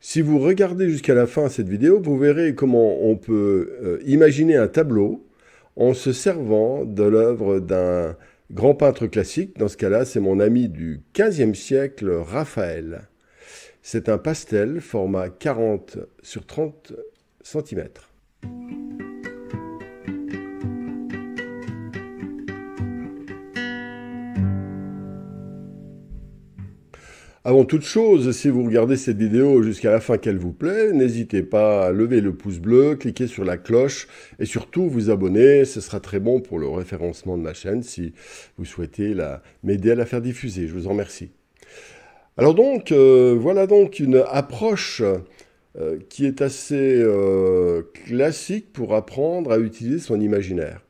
Si vous regardez jusqu'à la fin cette vidéo, vous verrez comment on peut euh, imaginer un tableau en se servant de l'œuvre d'un grand peintre classique. Dans ce cas-là, c'est mon ami du 15e siècle, Raphaël. C'est un pastel format 40 sur 30 cm. Avant toute chose, si vous regardez cette vidéo jusqu'à la fin qu'elle vous plaît, n'hésitez pas à lever le pouce bleu, cliquer sur la cloche et surtout vous abonner, ce sera très bon pour le référencement de ma chaîne si vous souhaitez m'aider à la faire diffuser. Je vous en remercie. Alors donc, euh, voilà donc une approche euh, qui est assez euh, classique pour apprendre à utiliser son imaginaire.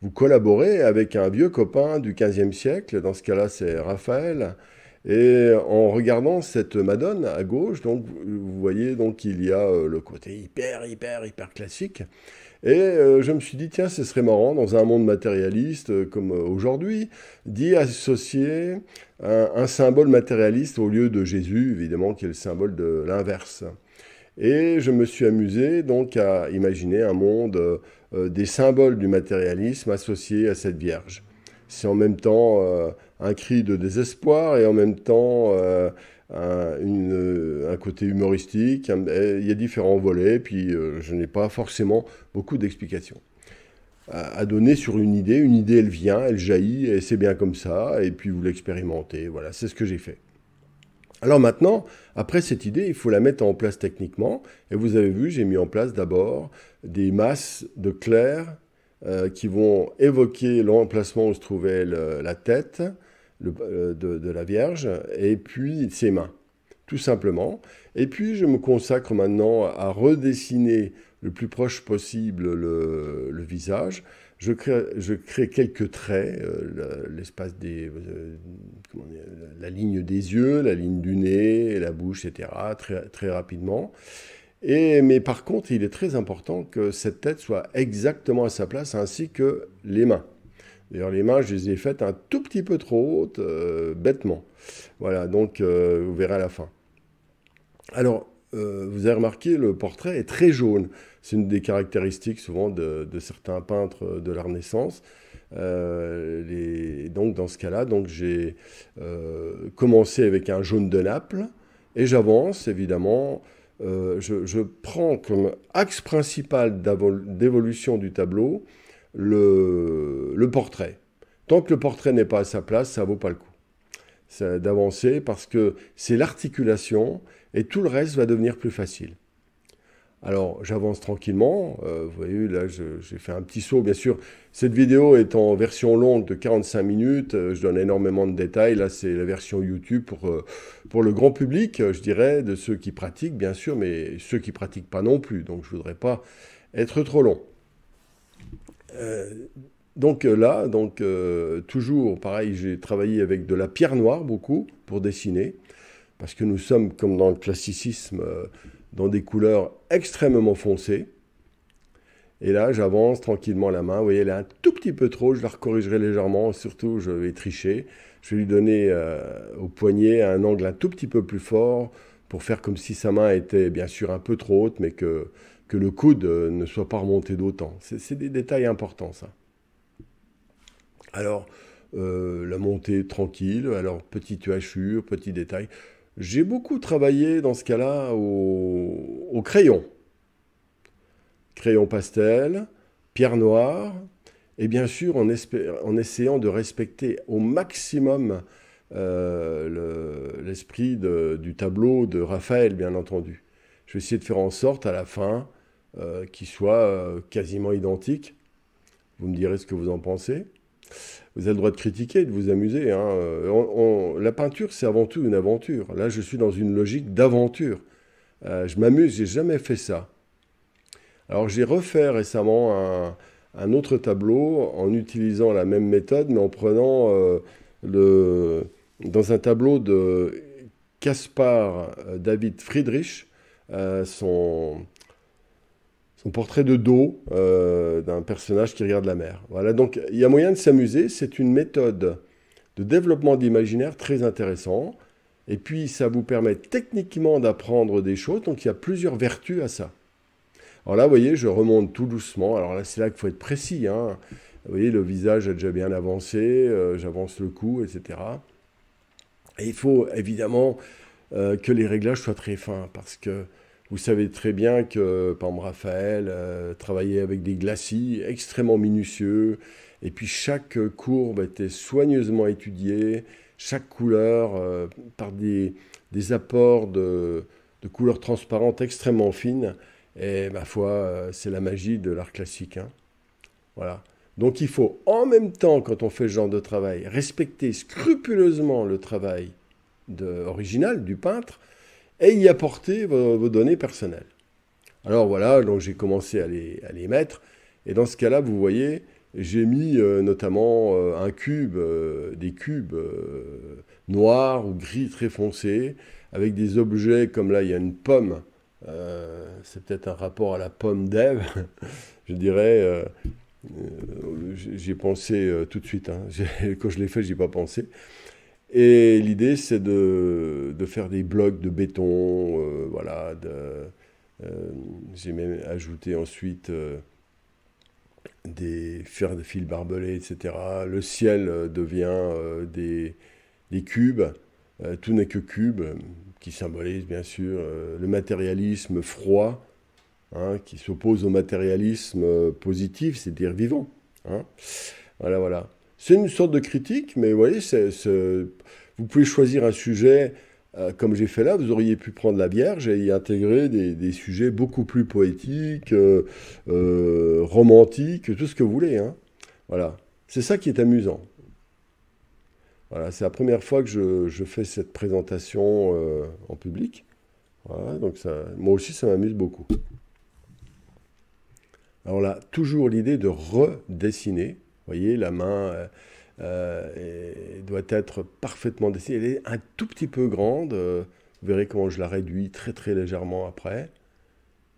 Vous collaborez avec un vieux copain du 15e siècle, dans ce cas-là c'est Raphaël, et en regardant cette Madone à gauche, donc vous voyez donc y a euh, le côté hyper, hyper, hyper classique. Et euh, je me suis dit, tiens, ce serait marrant dans un monde matérialiste euh, comme aujourd'hui, d'y associer un, un, symbole matérialiste au lieu de Jésus, évidemment, qui est le symbole de l'inverse. Et je me suis amusé donc à imaginer un monde des symboles du matérialisme associés à cette Vierge. C'est en même temps euh, un cri de désespoir et en même temps euh, euh, un, côté humoristique. il y a différents volets, puis je n'ai pas forcément beaucoup d'explications à donner sur une idée. Une idée, elle vient, elle jaillit, et c'est bien comme ça, et puis vous l'expérimentez. Voilà, c'est ce que j'ai fait. Alors maintenant, après cette idée, il faut la mettre en place techniquement. Et vous avez vu, j'ai mis en place d'abord des masses de clair euh, qui vont évoquer l'emplacement où se trouvait la tête euh, de, la Vierge et puis ses mains, tout simplement. Et puis je me consacre maintenant à redessiner le plus proche possible le, visage. Je crée, quelques traits, euh, l'espace des, la ligne des yeux, la ligne du nez, la bouche, etc., très, très rapidement mais par contre, il est très important que cette tête soit exactement à sa place, ainsi que les mains. D'ailleurs, les mains, je les ai faites un tout petit peu trop hautes, euh, bêtement. Voilà, donc euh, vous verrez à la fin. Alors, euh, vous avez remarqué, le portrait est très jaune. C'est une des caractéristiques souvent de, certains peintres de la Renaissance. donc, dans ce cas-là, donc j'ai commencé avec un jaune de Naples et j'avance évidemment euh, je, prends comme axe principal d'évolution du tableau le, portrait. Tant que le portrait n'est pas à sa place, ça vaut pas le coup d'avancer parce que c'est l'articulation et tout le reste va devenir plus facile. Alors j'avance tranquillement, euh, vous voyez là j'ai fait un petit saut bien sûr. Cette vidéo est en version longue de 45 minutes, euh, je donne énormément de détails, là c'est la version YouTube pour, euh, pour le grand public je dirais, de ceux qui pratiquent bien sûr, mais ceux qui pratiquent pas non plus, donc je voudrais pas être trop long. donc là, donc, toujours pareil, j'ai travaillé avec de la pierre noire beaucoup pour dessiner, parce que nous sommes comme dans le classicisme dans des couleurs extrêmement foncées. Et là, j'avance tranquillement la main. Vous voyez, elle est un tout petit peu trop. Je la corrigerai légèrement. Surtout, je vais tricher. Je vais lui donner euh, au poignet un angle un tout petit peu plus fort pour faire comme si sa main était bien sûr un peu trop haute, mais que, le coude euh, ne soit pas remonté d'autant. C'est des détails importants, ça. Alors, euh, la montée tranquille. Alors, petite hachure, petit détail. J'ai beaucoup travaillé dans ce cas-là au, crayon. Crayon pastel, pierre noire, et bien sûr en, essayant de respecter au maximum euh, l'esprit du tableau de Raphaël, bien entendu. Je vais essayer de faire en sorte à la fin euh, qu'il soit euh, quasiment identique. Vous me direz ce que vous en pensez. Vous avez le droit de critiquer, de vous amuser. Hein. Euh, la peinture, c'est avant tout une aventure. Là, je suis dans une logique d'aventure. Euh, je m'amuse, j'ai jamais fait ça. Alors j'ai refait récemment un, autre tableau en utilisant la même méthode, mais en prenant euh, le, dans un tableau de Caspar David Friedrich, son, son portrait de dos euh, d'un personnage qui regarde la mer. Voilà, donc il y a moyen de s'amuser. C'est une méthode de développement d'imaginaire très intéressant. Et puis, ça vous permet techniquement d'apprendre des choses. Donc, il y a plusieurs vertus à ça. Alors là, vous voyez, je remonte tout doucement. Alors là, c'est là qu'il faut être précis. Hein. Vous voyez, le visage a déjà bien avancé. Euh, j'avance le cou, etc. Et il faut évidemment euh, que les réglages soient très fins parce que vous savez très bien que, par Raphaël euh, travaillait avec des glacis extrêmement minutieux, et puis chaque courbe était soigneusement étudiée, chaque couleur euh, par des, apports de, couleurs transparentes extrêmement fines. Et ma foi, euh, c'est la magie de l'art classique. Hein. Voilà. Donc il faut en même temps, quand on fait ce genre de travail, respecter scrupuleusement le travail original du peintre, et y apporter vos, données personnelles. Alors voilà, donc j'ai commencé à les, à les, mettre. Et dans ce cas-là, vous voyez, j'ai mis euh, notamment euh, un cube, euh, des cubes noirs ou gris très foncés, avec des objets comme là, il y a une pomme. c'est peut-être un rapport à la pomme d'Ève, je dirais. j'ai pensé tout de suite. Hein, quand je l'ai fait, j'ai pas pensé. Et l'idée, c'est de, de, faire des blocs de béton. Euh, voilà, euh, j'ai même ajouté ensuite euh, des fers de fil barbelés, etc. Le ciel devient des, cubes. tout n'est que cubes qui symbolise bien sûr le matérialisme froid, hein, qui s'oppose au matérialisme positif, c'est-à-dire vivant. Hein. Voilà, voilà. C'est une sorte de critique, mais vous voyez, vous pouvez choisir un sujet euh, comme j'ai fait là. Vous auriez pu prendre la Vierge et y intégrer des, sujets beaucoup plus poétiques, euh, euh, romantiques, tout ce que vous voulez. Hein. Voilà. C'est ça qui est amusant. Voilà, c'est la première fois que je, fais cette présentation en public. donc moi aussi, ça m'amuse beaucoup. Alors là, toujours l'idée de redessiner. Vous voyez, la main euh, euh, doit être parfaitement dessinée. Elle est un tout petit peu grande. Euh, vous verrez comment je la réduis très très légèrement après.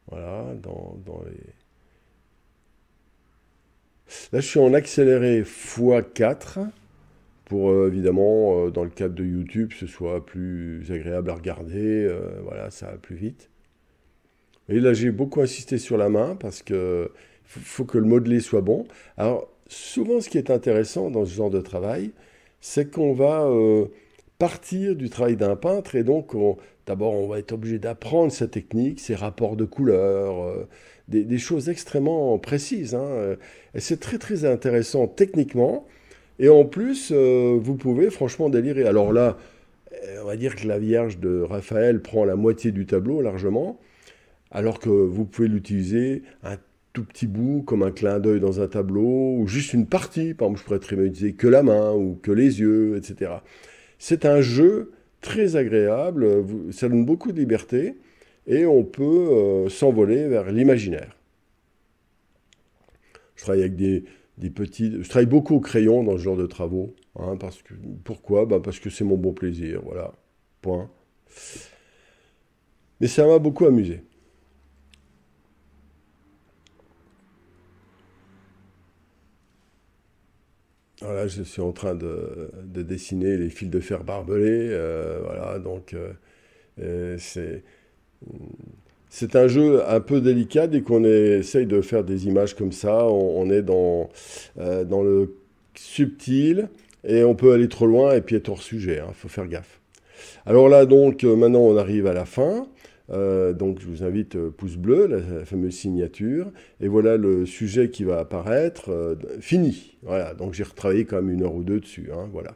Voilà, dans, dans les... Là, je suis en accéléré x4 pour évidemment, dans le cadre de YouTube, ce soit plus agréable à regarder. voilà, ça va plus vite. Et là, j'ai beaucoup insisté sur la main parce que faut que le modelé soit bon. Alors, souvent, ce qui est intéressant dans ce genre de travail, c'est qu'on va euh, partir du travail d'un peintre et donc d'abord on va être obligé d'apprendre sa technique, ses rapports de couleurs, euh, des, choses extrêmement précises. Hein, euh, et c'est très très intéressant techniquement. Et en plus, vous pouvez franchement délirer. Alors là, on va dire que la Vierge de Raphaël prend la moitié du tableau largement, alors que vous pouvez l'utiliser un tout petit bout, comme un clin d'œil dans un tableau, ou juste une partie. Par exemple, je pourrais très bien utiliser que la main ou que les yeux, etc. C'est un jeu très agréable, ça donne beaucoup de liberté, et on peut euh, s'envoler vers l'imaginaire. Je travaille avec des, petits... Je travaille beaucoup au crayon dans ce genre de travaux. Hein, parce que, pourquoi bah, Parce que c'est mon bon plaisir, voilà. Point. Mais ça m'a beaucoup amusé. là je suis en train de, de, dessiner les fils de fer barbelés. Euh, voilà, donc euh, euh, c'est un jeu un peu délicat dès qu'on essaye de faire des images comme ça. On, est dans, dans le subtil et on peut aller trop loin et puis être hors sujet. Il hein, faut faire gaffe. Alors là, donc, maintenant, on arrive à la fin. Euh, donc je vous invite euh, pouce bleu, la, fameuse signature. Et voilà le sujet qui va apparaître. Euh, fini. Voilà. Donc j'ai retravaillé quand même une heure ou deux dessus. Hein, voilà.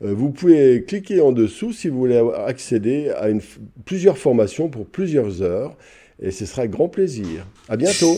vous pouvez cliquer en dessous si vous voulez accéder à plusieurs formations pour plusieurs heures. Et ce sera grand plaisir. À bientôt.